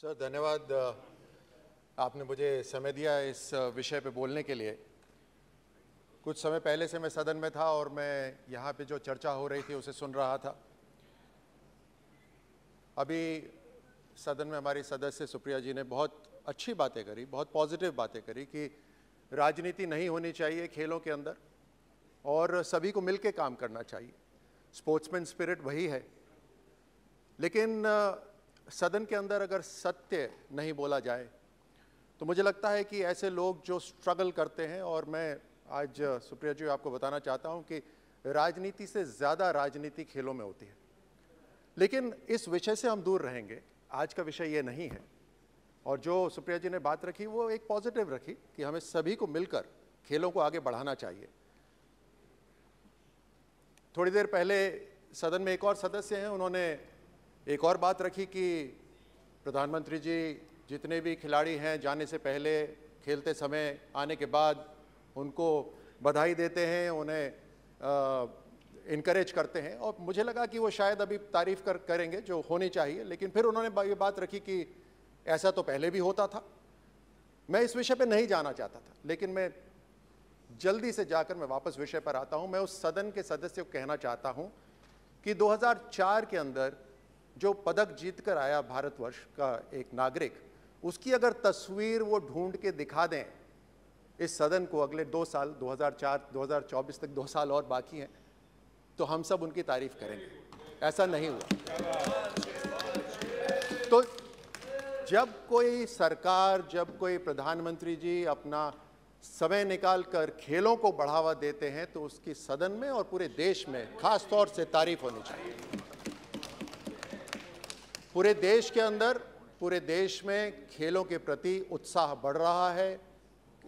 sir धन्यवाद आपने मुझे समय दिया इस विषय पे बोलने के लिए कुछ समय पहले से मैं सदन में था और मैं यहाँ पे जो चर्चा हो रही थी उसे सुन रहा था अभी सदन में हमारी सदस्य सुप्रिया जी ने बहुत अच्छी बातें करी बहुत पॉजिटिव बातें करी कि राजनीति नहीं होनी चाहिए खेलों के अंदर और सभी को मिलके काम करना चाहिए स्पोर्ट्समैन स्पिरिट वही है लेकिन सदन के अंदर अगर सत्य नहीं बोला जाए तो मुझे लगता है कि ऐसे लोग जो स्ट्रगल करते हैं और मैं आज सुप्रिया जी आपको बताना चाहता हूं कि राजनीति से ज़्यादा राजनीति खेलों में होती है लेकिन इस विषय से हम दूर रहेंगे आज का विषय ये नहीं है और जो सुप्रिया जी ने बात रखी वो एक पॉजिटिव रखी कि हमें सभी को मिलकर खेलों को आगे बढ़ाना चाहिए थोड़ी देर पहले सदन में एक और सदस्य हैं उन्होंने एक और बात रखी कि प्रधानमंत्री जी जितने भी खिलाड़ी हैं जाने से पहले खेलते समय आने के बाद उनको बधाई देते हैं उन्हें इनक्रेज करते हैं और मुझे लगा कि वो शायद अभी तारीफ़ कर करेंगे जो होनी चाहिए लेकिन फिर उन्होंने ये बात रखी कि ऐसा तो पहले भी होता था मैं इस विषय पर नहीं जाना चाहता था लेकिन मैं जल्दी से जाकर मैं वापस विषय पर आता हूँ मैं उस सदन के सदस्य को कहना चाहता हूँ कि 2004 के अंदर जो पदक जीत कर आया भारतवर्ष का एक नागरिक उसकी अगर तस्वीर वो ढूंढ के दिखा दें इस सदन को अगले दो साल 2004 2024 तक दो साल और बाकी हैं तो हम सब उनकी तारीफ करेंगे ऐसा नहीं हुआ तो जब कोई सरकार जब कोई प्रधानमंत्री जी अपना समय निकाल कर खेलों को बढ़ावा देते हैं तो उसकी सदन में और पूरे देश में खास तौर से तारीफ होनी चाहिए पूरे देश के अंदर पूरे देश में खेलों के प्रति उत्साह बढ़ रहा है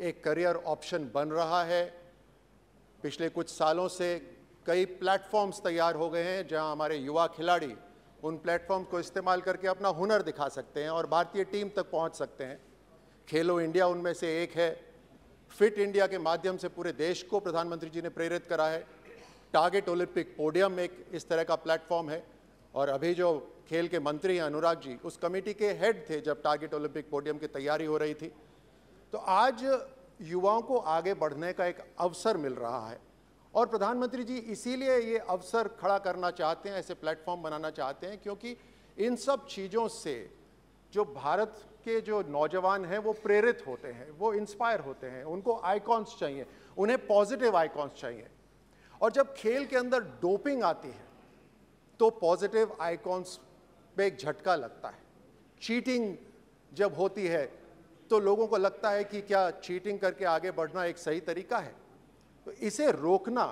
एक करियर ऑप्शन बन रहा है पिछले कुछ सालों से कई प्लेटफॉर्म्स तैयार हो गए हैं जहां हमारे युवा खिलाड़ी उन प्लेटफॉर्म को इस्तेमाल करके अपना हुनर दिखा सकते हैं और भारतीय टीम तक पहुंच सकते हैं खेलो इंडिया उनमें से एक है फिट इंडिया के माध्यम से पूरे देश को प्रधानमंत्री जी ने प्रेरित करा है टारगेट ओलंपिक पोडियम एक इस तरह का प्लेटफॉर्म है और अभी जो खेल के मंत्री हैं अनुराग जी उस कमेटी के हेड थे जब टारगेट ओलंपिक पोडियम की तैयारी हो रही थी तो आज युवाओं को आगे बढ़ने का एक अवसर मिल रहा है और प्रधानमंत्री जी इसीलिए ये अवसर खड़ा करना चाहते हैं ऐसे प्लेटफॉर्म बनाना चाहते हैं क्योंकि इन सब चीज़ों से जो भारत के जो नौजवान हैं वो प्रेरित होते हैं वो इंस्पायर होते हैं उनको आइकॉन्स चाहिए उन्हें पॉजिटिव आइकॉन्स चाहिए और जब खेल के अंदर डोपिंग आती है तो पॉजिटिव आइकॉन्स पे एक झटका लगता है चीटिंग जब होती है तो लोगों को लगता है कि क्या चीटिंग करके आगे बढ़ना एक सही तरीका है तो इसे रोकना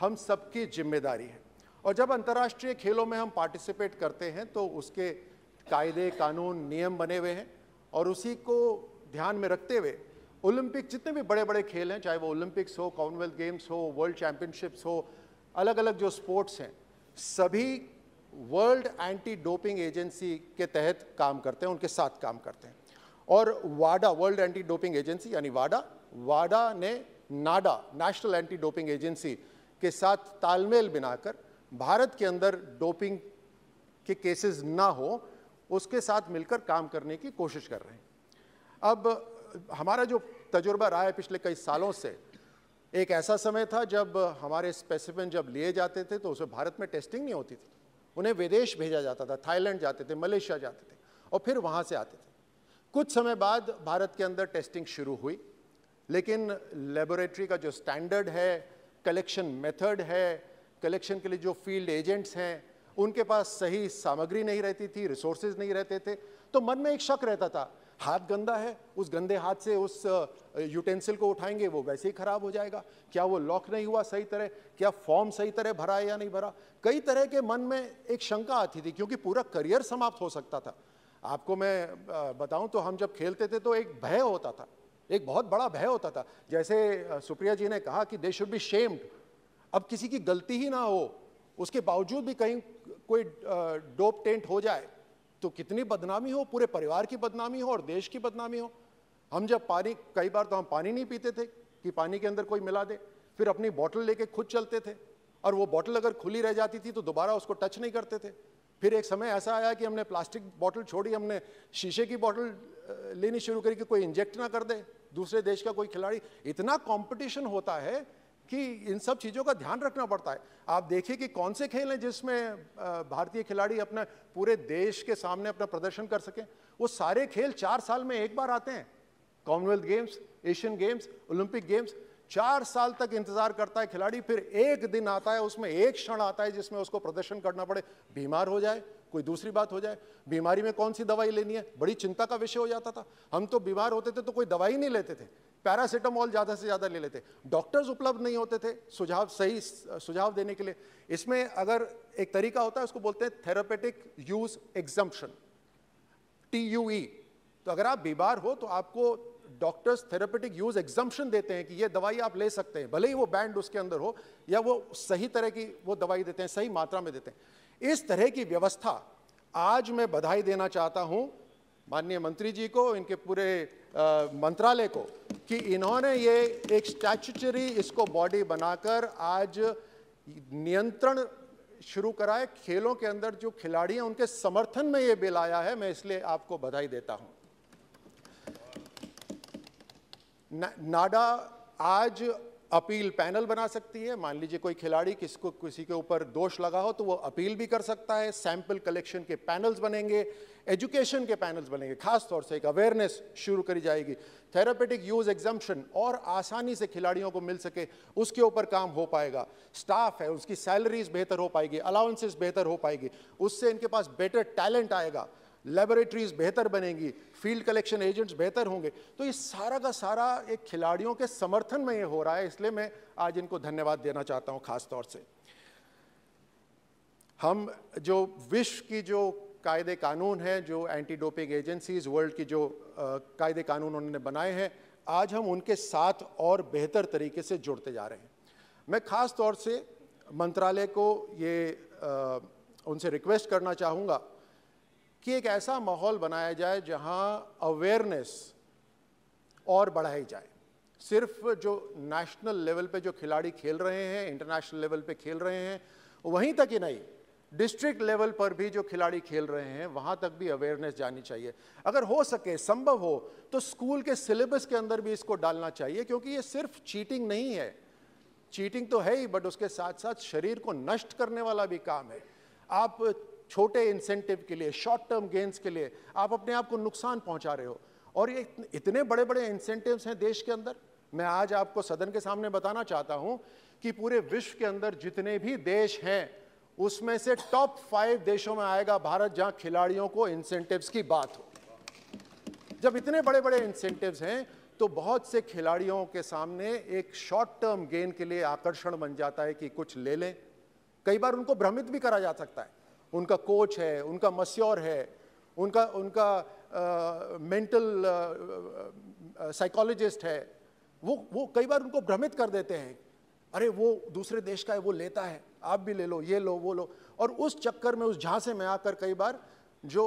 हम सबकी जिम्मेदारी है और जब अंतर्राष्ट्रीय खेलों में हम पार्टिसिपेट करते हैं तो उसके कायदे कानून नियम बने हुए हैं और उसी को ध्यान में रखते हुए ओलंपिक जितने भी बड़े बड़े खेल हैं चाहे वो ओलंपिक्स हो कॉमनवेल्थ गेम्स हो वर्ल्ड चैम्पियनशिप्स हो अलग अलग जो स्पोर्ट्स हैं सभी वर्ल्ड एंटी डोपिंग एजेंसी के तहत काम करते हैं उनके साथ काम करते हैं और वाडा वर्ल्ड एंटी डोपिंग एजेंसी यानी वाडा वाडा ने नाडा नेशनल एंटी डोपिंग एजेंसी के साथ तालमेल बनाकर भारत के अंदर डोपिंग के केसेस ना हो उसके साथ मिलकर काम करने की कोशिश कर रहे हैं अब हमारा जो तजुर्बा रहा है पिछले कई सालों से एक ऐसा समय था जब हमारे स्पेसिफिन जब लिए जाते थे तो उसे भारत में टेस्टिंग नहीं होती थी उन्हें विदेश भेजा जाता था थाईलैंड जाते थे मलेशिया जाते थे और फिर वहाँ से आते थे कुछ समय बाद भारत के अंदर टेस्टिंग शुरू हुई लेकिन लेबोरेटरी का जो स्टैंडर्ड है कलेक्शन मेथड है कलेक्शन के लिए जो फील्ड एजेंट्स हैं उनके पास सही सामग्री नहीं रहती थी रिसोर्सेज नहीं रहते थे तो मन में एक शक रहता था हाथ गंदा है उस गंदे हाथ से उस यूटेंसिल को उठाएंगे वो वैसे ही खराब हो जाएगा क्या वो लॉक नहीं हुआ सही तरह क्या फॉर्म सही तरह भरा है या नहीं भरा कई तरह के मन में एक शंका आती थी क्योंकि पूरा करियर समाप्त हो सकता था आपको मैं बताऊं तो हम जब खेलते थे तो एक भय होता था एक बहुत बड़ा भय होता था जैसे सुप्रिया जी ने कहा कि दे शुड बी शेम्ड अब किसी की गलती ही ना हो उसके बावजूद भी कहीं कोई डोप टेंट हो जाए तो कितनी बदनामी हो पूरे परिवार की बदनामी हो और देश की बदनामी हो हम जब पानी कई बार तो हम पानी नहीं पीते थे कि पानी के अंदर कोई मिला दे फिर अपनी बॉटल लेके खुद चलते थे और वो बॉटल अगर खुली रह जाती थी तो दोबारा उसको टच नहीं करते थे फिर एक समय ऐसा आया कि हमने प्लास्टिक बॉटल छोड़ी हमने शीशे की बॉटल लेनी शुरू करी कि कोई इंजेक्ट ना कर दे दूसरे देश का कोई खिलाड़ी इतना कंपटीशन होता है कि इन सब चीज़ों का ध्यान रखना पड़ता है आप देखिए कि कौन से खेल हैं जिसमें भारतीय खिलाड़ी अपने पूरे देश के सामने अपना प्रदर्शन कर सकें वो सारे खेल चार साल में एक बार आते हैं Commonwealth Games Asian Games Olympic Games चार साल तक इंतजार करता है खिलाड़ी फिर एक दिन आता है उसमें एक क्षण आता है जिसमें उसको प्रदर्शन करना पड़े बीमार हो जाए कोई दूसरी बात हो जाए बीमारी में कौन सी दवाई लेनी है बड़ी चिंता का विषय हो जाता था हम तो बीमार होते थे तो कोई दवाई नहीं लेते थे पैरासिटामॉल ज़्यादा से ज़्यादा ले लेते डॉक्टर्स उपलब्ध नहीं होते थे सुझाव सही सुझाव देने के लिए इसमें अगर एक तरीका होता है उसको बोलते हैं therapeutic use exemption T U E तो अगर आप बीमार हो तो आपको डॉक्टर्स थेरापेटिक यूज एग्जम्पन देते हैं कि ये दवाई आप ले सकते हैं भले ही वो बैंड उसके अंदर हो या वो सही तरह की वो दवाई देते हैं सही मात्रा में देते हैं इस तरह की व्यवस्था आज मैं बधाई देना चाहता हूं माननीय मंत्री जी को इनके पूरे मंत्रालय को कि इन्होंने ये एक स्टैचुटरी इसको बॉडी बनाकर आज नियंत्रण शुरू कराए खेलों के अंदर जो खिलाड़ी हैं उनके समर्थन में ये बिल आया है मैं इसलिए आपको बधाई देता हूं ना, नाडा आज अपील पैनल बना सकती है मान लीजिए कोई खिलाड़ी किसको किसी के ऊपर दोष लगा हो तो वो अपील भी कर सकता है सैंपल कलेक्शन के पैनल्स बनेंगे एजुकेशन के पैनल्स बनेंगे खास तौर से एक अवेयरनेस शुरू करी जाएगी थेरापेटिक यूज एग्जाम्शन और आसानी से खिलाड़ियों को मिल सके उसके ऊपर काम हो पाएगा स्टाफ है उसकी सैलरीज बेहतर हो पाएगी अलाउंसेस बेहतर हो पाएगी उससे इनके पास बेटर टैलेंट आएगा लेबोरेटरीज बेहतर बनेंगी फील्ड कलेक्शन एजेंट्स बेहतर होंगे तो ये सारा का सारा एक खिलाड़ियों के समर्थन में ये हो रहा है इसलिए मैं आज इनको धन्यवाद देना चाहता हूँ ख़ास तौर से हम जो विश्व की जो कायदे कानून हैं जो एंटी डोपिंग एजेंसीज वर्ल्ड की जो कायदे कानून उन्होंने बनाए हैं आज हम उनके साथ और बेहतर तरीके से जुड़ते जा रहे हैं मैं ख़ास तौर से मंत्रालय को ये आ, उनसे रिक्वेस्ट करना चाहूँगा कि एक ऐसा माहौल बनाया जाए जहां अवेयरनेस और बढ़ाई जाए सिर्फ जो नेशनल लेवल पे जो खिलाड़ी खेल रहे हैं इंटरनेशनल लेवल पे खेल रहे हैं वहीं तक ही नहीं डिस्ट्रिक्ट लेवल पर भी जो खिलाड़ी खेल रहे हैं वहाँ तक भी अवेयरनेस जानी चाहिए अगर हो सके संभव हो तो स्कूल के सिलेबस के अंदर भी इसको डालना चाहिए क्योंकि ये सिर्फ चीटिंग नहीं है चीटिंग तो है ही बट उसके साथ साथ शरीर को नष्ट करने वाला भी काम है आप छोटे इंसेंटिव के लिए शॉर्ट टर्म गेंस के लिए आप अपने आप को नुकसान पहुंचा रहे हो और ये इतने बड़े बड़े इंसेंटिव्स हैं देश के अंदर मैं आज आपको सदन के सामने बताना चाहता हूं कि पूरे विश्व के अंदर जितने भी देश हैं उसमें से टॉप फाइव देशों में आएगा भारत जहां खिलाड़ियों को इंसेंटिव्स की बात हो जब इतने बड़े बड़े इंसेंटिव्स हैं तो बहुत से खिलाड़ियों के सामने एक शॉर्ट टर्म गेन के लिए आकर्षण बन जाता है कि कुछ ले लें कई बार उनको भ्रमित भी करा जा सकता है उनका कोच है उनका मस्योर है उनका उनका मेंटल साइकोलॉजिस्ट है वो वो कई बार उनको भ्रमित कर देते हैं अरे वो दूसरे देश का है वो लेता है आप भी ले लो ये लो वो लो और उस चक्कर में उस झांसे में आकर कई बार जो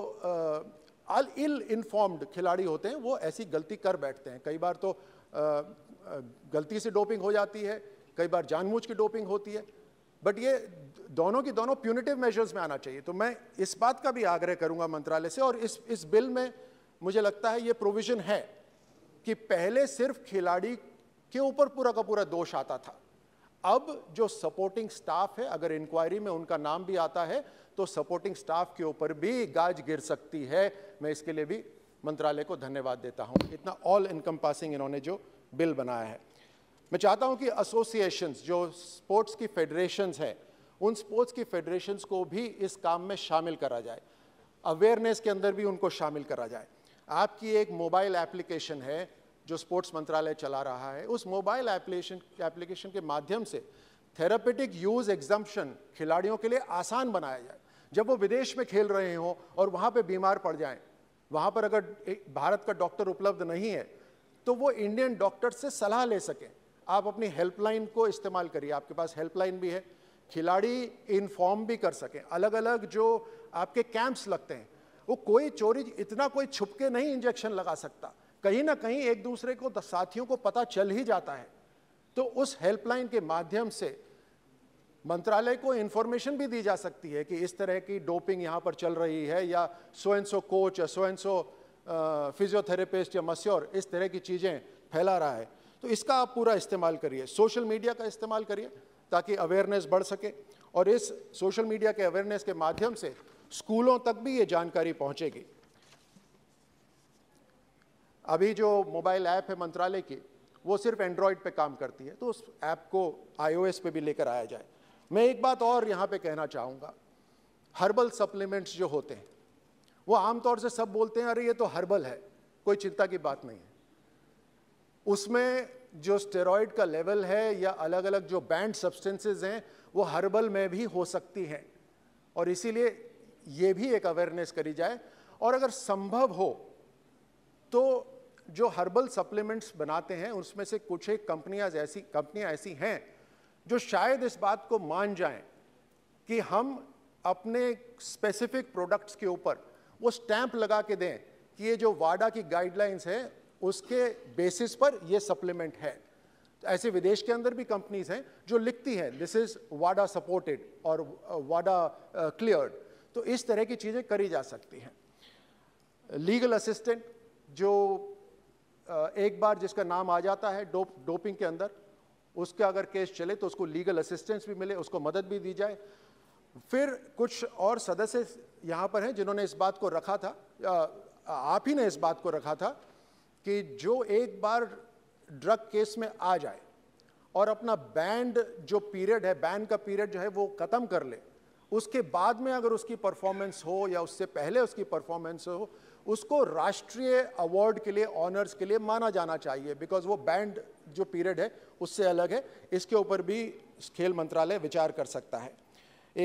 अल इल इन्फॉर्म्ड खिलाड़ी होते हैं वो ऐसी गलती कर बैठते हैं कई बार तो आ, गलती से डोपिंग हो जाती है कई बार जानबूझ की डोपिंग होती है बट ये दोनों की दोनों प्यूनिटिव मेजर्स में आना चाहिए तो मैं इस बात का भी आग्रह करूंगा मंत्रालय से और इस इस बिल में मुझे लगता है ये प्रोविजन है कि पहले सिर्फ खिलाड़ी के ऊपर पूरा का पूरा दोष आता था अब जो सपोर्टिंग स्टाफ है अगर इंक्वायरी में उनका नाम भी आता है तो सपोर्टिंग स्टाफ के ऊपर भी गाज गिर सकती है मैं इसके लिए भी मंत्रालय को धन्यवाद देता हूं इतना ऑल इनकम पासिंग इन्होंने जो बिल बनाया है मैं चाहता हूं कि एसोसिएशंस जो स्पोर्ट्स की फेडरेशंस हैं उन स्पोर्ट्स की फेडरेशंस को भी इस काम में शामिल करा जाए अवेयरनेस के अंदर भी उनको शामिल करा जाए आपकी एक मोबाइल एप्लीकेशन है जो स्पोर्ट्स मंत्रालय चला रहा है उस मोबाइल एप्लीकेशन एप्लीकेशन के माध्यम से थेरापेटिक यूज़ एग्जाम्पन खिलाड़ियों के लिए आसान बनाया जाए जब वो विदेश में खेल रहे हों और वहाँ पर बीमार पड़ जाएँ वहाँ पर अगर भारत का डॉक्टर उपलब्ध नहीं है तो वो इंडियन डॉक्टर से सलाह ले सकें आप अपनी हेल्पलाइन को इस्तेमाल करिए आपके पास हेल्पलाइन भी है खिलाड़ी इन्फॉर्म भी कर सकें अलग अलग जो आपके कैंप्स लगते हैं वो कोई चोरी इतना कोई छुपके नहीं इंजेक्शन लगा सकता कहीं ना कहीं एक दूसरे को साथियों को पता चल ही जाता है तो उस हेल्पलाइन के माध्यम से मंत्रालय को इन्फॉर्मेशन भी दी जा सकती है कि इस तरह की डोपिंग यहाँ पर चल रही है या सो एंड सो कोच या सो एंड सो फिजियोथेरेपिस्ट या मस्योर इस तरह की चीज़ें फैला रहा है तो इसका आप पूरा इस्तेमाल करिए सोशल मीडिया का इस्तेमाल करिए ताकि अवेयरनेस बढ़ सके और इस सोशल मीडिया के अवेयरनेस के माध्यम से स्कूलों तक भी ये जानकारी पहुंचेगी अभी जो मोबाइल ऐप है मंत्रालय की वो सिर्फ एंड्रॉयड पे काम करती है तो उस ऐप को आईओएस पे भी लेकर आया जाए मैं एक बात और यहाँ पे कहना चाहूँगा हर्बल सप्लीमेंट्स जो होते हैं वो आमतौर से सब बोलते हैं अरे ये तो हर्बल है कोई चिंता की बात नहीं है उसमें जो स्टेरॉयड का लेवल है या अलग अलग जो बैंड सब्सटेंसेस हैं वो हर्बल में भी हो सकती हैं और इसीलिए ये भी एक अवेयरनेस करी जाए और अगर संभव हो तो जो हर्बल सप्लीमेंट्स बनाते हैं उसमें से कुछ एक कंपनियां ऐसी कंपनियाँ ऐसी हैं जो शायद इस बात को मान जाएं कि हम अपने स्पेसिफिक प्रोडक्ट्स के ऊपर वो स्टैंप लगा के दें कि ये जो वाडा की गाइडलाइंस है उसके बेसिस पर यह सप्लीमेंट है तो ऐसे विदेश के अंदर भी कंपनीज हैं जो लिखती हैं दिस इज वाडा सपोर्टेड और वाडा uh, क्लियर्ड uh, तो इस तरह की चीज़ें करी जा सकती हैं लीगल असिस्टेंट जो uh, एक बार जिसका नाम आ जाता है डोप डोपिंग के अंदर उसका अगर केस चले तो उसको लीगल असिस्टेंस भी मिले उसको मदद भी दी जाए फिर कुछ और सदस्य यहाँ पर हैं जिन्होंने इस बात को रखा था आप ही ने इस बात को रखा था कि जो एक बार ड्रग केस में आ जाए और अपना बैंड जो पीरियड है बैन का पीरियड जो है वो ख़त्म कर ले उसके बाद में अगर उसकी परफॉर्मेंस हो या उससे पहले उसकी परफॉर्मेंस हो उसको राष्ट्रीय अवार्ड के लिए ऑनर्स के लिए माना जाना चाहिए बिकॉज वो बैंड जो पीरियड है उससे अलग है इसके ऊपर भी खेल मंत्रालय विचार कर सकता है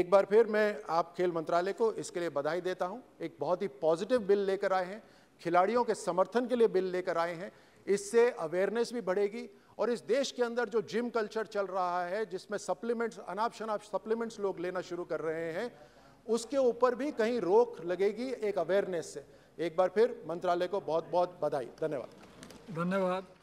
एक बार फिर मैं आप खेल मंत्रालय को इसके लिए बधाई देता हूँ एक बहुत ही पॉजिटिव बिल लेकर आए हैं खिलाड़ियों के समर्थन के लिए बिल लेकर आए हैं इससे अवेयरनेस भी बढ़ेगी और इस देश के अंदर जो जिम कल्चर चल रहा है जिसमें सप्लीमेंट्स अनाप शनाप सप्लीमेंट्स लोग लेना शुरू कर रहे हैं उसके ऊपर भी कहीं रोक लगेगी एक अवेयरनेस से एक बार फिर मंत्रालय को बहुत बहुत बधाई धन्यवाद धन्यवाद